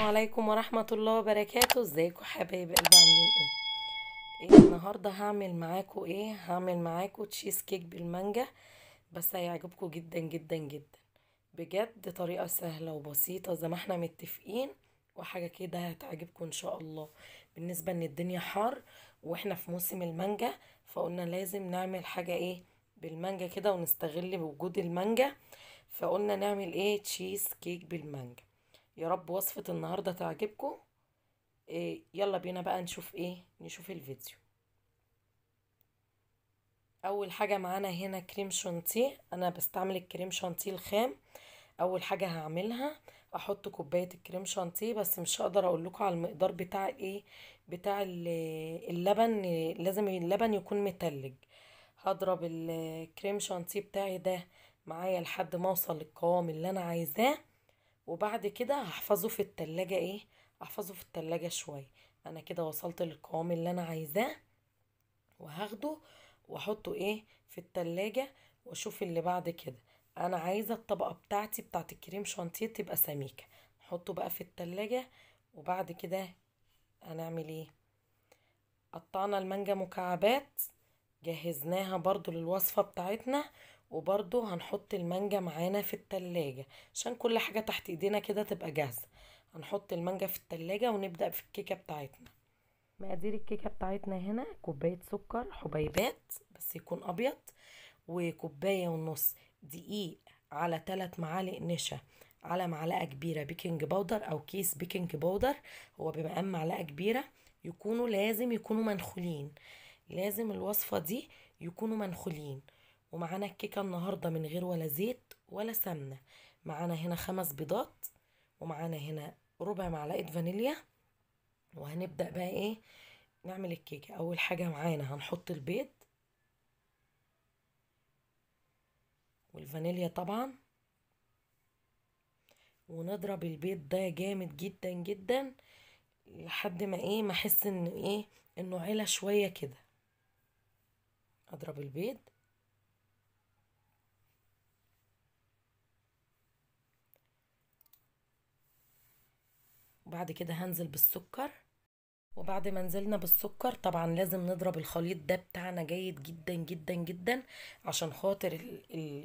السلام عليكم ورحمة الله وبركاته ازيكم حبايب قلبي عاملين ايه, ايه النهاردة هعمل معاكم ايه هعمل معاكم تشيز كيك بالمانجا بس هيعجبكم جدا جدا جدا بجد طريقة سهلة وبسيطة زي ما احنا متفقين وحاجة كده هتعجبكم ان شاء الله بالنسبة ان الدنيا حر واحنا في موسم المانجا فقلنا لازم نعمل حاجة ايه بالمانجا كده ونستغل بوجود المانجا فقلنا نعمل ايه تشيز كيك بالمانجا يا رب وصفة النهاردة تعجبكم إيه يلا بينا بقى نشوف ايه نشوف الفيديو اول حاجة معانا هنا كريم شانتيه انا بستعمل الكريم شانتيه الخام اول حاجة هعملها احط كوباية الكريم شانتيه بس مش هقدر اقول لكم على المقدار بتاع ايه بتاع اللبن لازم اللبن يكون متلج هضرب الكريم شانتيه بتاعي ده معايا لحد ما اوصل للقوام اللي انا عايزاه وبعد كده هحفظه في التلاجة ايه هحفظه في التلاجة شوية انا كده وصلت للقوام اللي انا عايزاه وهاخده واحطه ايه في التلاجة واشوف اللي بعد كده انا عايزة الطبقة بتاعتي بتاعت الكريم شانتيه تبقى سميكة احطه بقى في التلاجة وبعد كده هنعمل ايه قطعنا المانجا مكعبات جهزناها برضو للوصفة بتاعتنا وبرضو هنحط المانجا معانا في التلاجة عشان كل حاجة تحت ايدينا كده تبقى جاهزة هنحط المانجا في التلاجة ونبدأ في الكيكة بتاعتنا مقادير الكيكة بتاعتنا هنا كوباية سكر حبيبات بس يكون أبيض وكوباية ونص دقيق على تلات معالق نشا على معلقة كبيرة بيكنج باودر أو كيس بيكنج باودر هو بمقام معلقة كبيرة يكونوا لازم يكونوا منخولين لازم الوصفة دي يكونوا منخولين ومعانا الكيكة النهاردة من غير ولا زيت ولا سمنة معانا هنا خمس بيضات ومعانا هنا ربع معلقة فانيليا وهنبدأ بقى ايه نعمل الكيكة اول حاجة معانا هنحط البيض والفانيليا طبعا ونضرب البيض ده جامد جدا جدا لحد ما ايه ما احس ان ايه انه علا شويه كده اضرب البيض وبعد كده هنزل بالسكر وبعد ما نزلنا بالسكر طبعا لازم نضرب الخليط ده بتاعنا جيد جدا جدا جدا عشان خاطر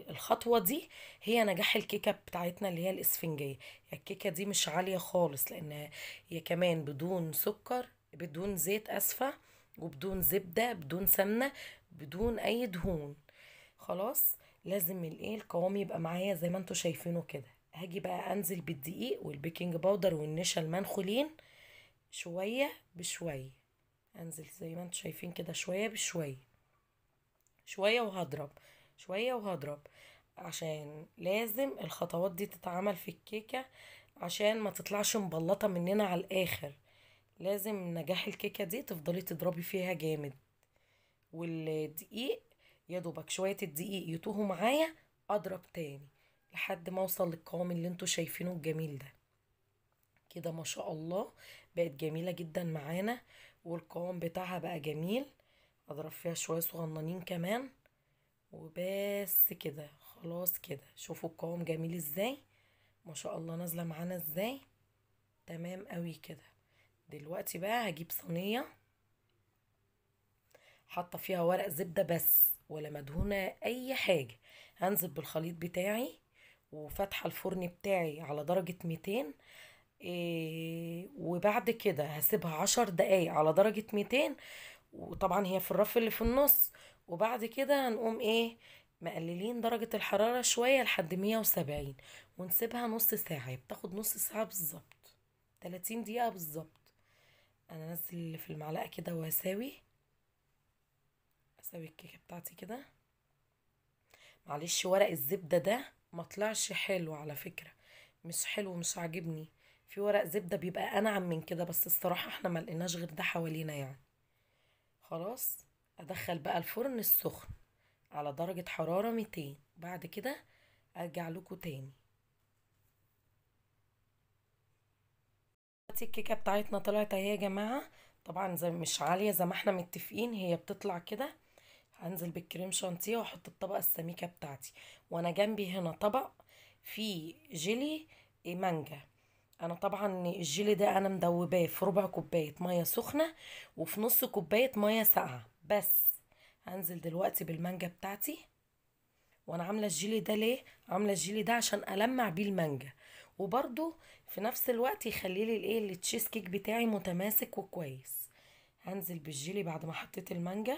الخطوة دي هي نجاح الكيكة بتاعتنا اللي هي الاسفنجية يعني الكيكة دي مش عالية خالص لان هي كمان بدون سكر بدون زيت اسفة وبدون زبدة بدون سمنة بدون اي دهون خلاص لازم الايه القوام يبقى معايا زي ما انتوا شايفينه كده هاجي بقى انزل بالدقيق والبيكنج باودر والنشا المنخولين شوية بشوية انزل زي ما انتم شايفين كده شوية بشوية شوية وهضرب شوية وهضرب عشان لازم الخطوات دي تتعمل في الكيكة عشان ما تطلعش مبلطة مننا على الاخر لازم نجاح الكيكة دي تفضلي تضربي فيها جامد والدقيق يا دوبك شوية الدقيق يتوهوا معايا اضرب تاني لحد ما اوصل للقوام اللي انتوا شايفينه الجميل ده كده ما شاء الله بقت جميلة جدا معانا والقوام بتاعها بقى جميل اضرب فيها شوية صغننين كمان وبس كده خلاص كده شوفوا القوام جميل ازاي ما شاء الله نازلة معانا ازاي تمام قوي كده دلوقتي بقى هجيب صينية حاطة فيها ورق زبدة بس ولا مدهونة اي حاجة هنزل بالخليط بتاعي وفتح الفرن بتاعي على درجه 200 إيه، وبعد كده هسيبها عشر دقايق على درجة 200 وطبعا هي في الرف اللي في النص وبعد كده هنقوم ايه مقللين درجة الحرارة شوية لحد 170 ونسيبها نص ساعة بتاخد نص ساعة بالظبط 30 دقيقة بالظبط انا نزل اللي في المعلقة كده واساوي اساوي الكيكة بتاعتي كده معلش ورق الزبدة ده ما طلعش حلو على فكرة مش حلو مش عاجبني في ورق زبدة بيبقى أنعم من كده بس الصراحة احنا ما لقيناش غير ده حوالينا يعني خلاص أدخل بقى الفرن السخن على درجة حرارة 200 بعد كده أرجع لكم تاني دلوقتي الكيكه بتاعتنا طلعت اهي يا جماعه طبعا زي مش عاليه زي ما احنا متفقين هي بتطلع كده هنزل بالكريم شانتيه واحط الطبقه السميكه بتاعتي وانا جنبي هنا طبق فيه جيلي مانجا انا طبعا الجيلي ده انا مدوباه في ربع كوبايه ميه سخنه وفي نص كوبايه ميه ساقعه بس هنزل دلوقتي بالمانجا بتاعتي وانا عامله الجيلي ده ليه عامله الجيلي ده عشان المع بيه المانجا وبرده في نفس الوقت يخلي لي الايه التشيز كيك بتاعي متماسك وكويس هنزل بالجيلي بعد ما حطيت المانجا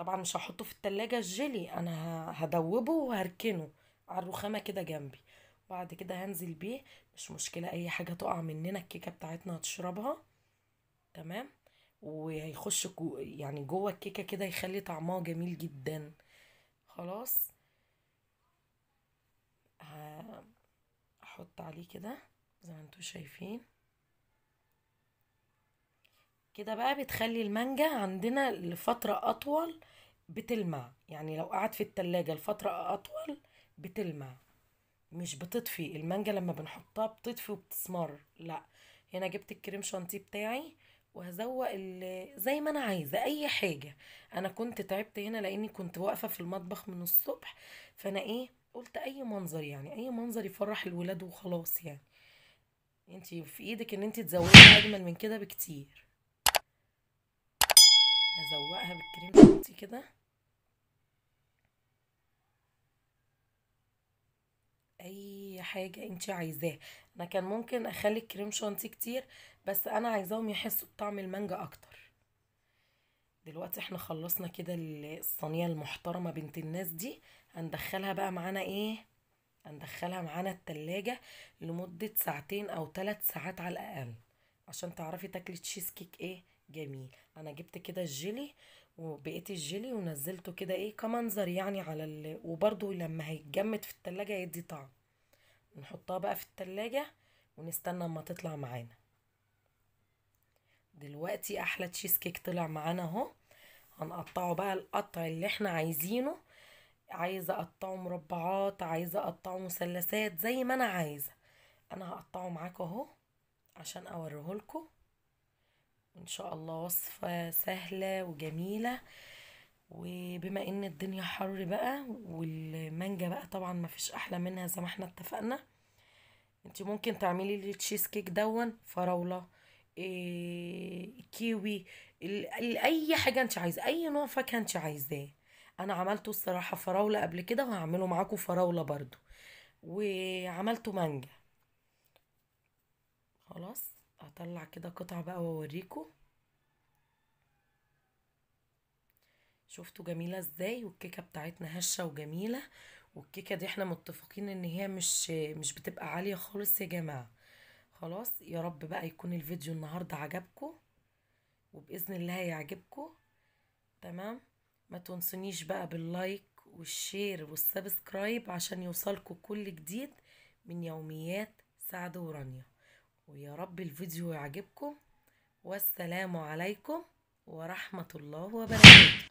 طبعا مش هحطه في التلاجة الجيلي انا هدوبه وهركنه على الرخامة كده جنبي بعد كده هنزل بيه مش مشكلة اي حاجة تقع مننا الكيكة بتاعتنا هتشربها تمام وهيخش جو يعني جوه الكيكة كده يخلي طعمها جميل جدا خلاص هحط عليه كده زي ما انتم شايفين كده بقى بتخلي المانجا عندنا لفترة أطول بتلمع يعني لو قعد في التلاجة لفترة أطول بتلمع مش بتطفي المانجا لما بنحطها بتطفي وبتسمر لا هنا جبت الكريم شانتيه بتاعي وهزوق زي ما انا عايزه اي حاجه انا كنت تعبت هنا لاني كنت واقفه في المطبخ من الصبح فانا ايه قلت اي منظر يعني اي منظر يفرح الولاد وخلاص يعني انت في ايدك ان انت تزودي اجمل من كده بكتير هزوقها بالكريم شانتي كده اي حاجه انت عايزاه انا كان ممكن اخلي الكريم شانتي كتير بس انا عايزاهم يحسوا بطعم المانجا اكتر دلوقتي احنا خلصنا كده الصينيه المحترمه بنت الناس دي هندخلها بقى معانا ايه هندخلها معانا التلاجة لمدة ساعتين أو ثلاث ساعات على الأقل عشان تعرفي تاكلي تشيز كيك ايه جميل انا جبت كده الجيلي وبقيت الجيلي ونزلته كده ايه كمنظر يعني على ال... وبرده لما هيتجمد في التلاجة يدي طعم نحطها بقى في التلاجة ونستنى اما تطلع معانا دلوقتي احلى تشيز كيك طلع معانا اهو هنقطعه بقى القطع اللي احنا عايزينه عايزه اقطعه مربعات عايزه اقطعه مثلثات زي ما انا عايزه انا هقطعه معاكم اهو عشان لكم ان شاء الله وصفة سهلة وجميلة وبما ان الدنيا حر بقى والمانجا بقى طبعا ما فيش احلى منها زي ما احنا اتفقنا انت ممكن تعملي لي تشيز كيك دون فراولة إيه كيوي اي حاجة انت عايزة اي نوع فاكهة انت عايزاه انا عملته الصراحة فراولة قبل كده وهعمله معاكم فراولة برضو وعملته مانجا خلاص هطلع كده قطعة بقى واوريكم شفتوا جميلة ازاي والكيكة بتاعتنا هشة وجميلة والكيكة دي احنا متفقين ان هي مش مش بتبقى عالية خالص يا جماعة خلاص يا رب بقى يكون الفيديو النهاردة عجبكم وبإذن الله هيعجبكم تمام ما تنسونيش بقى باللايك والشير والسبسكرايب عشان يوصلكم كل جديد من يوميات سعد ورانيا ويا رب الفيديو يعجبكم والسلام عليكم ورحمة الله وبركاته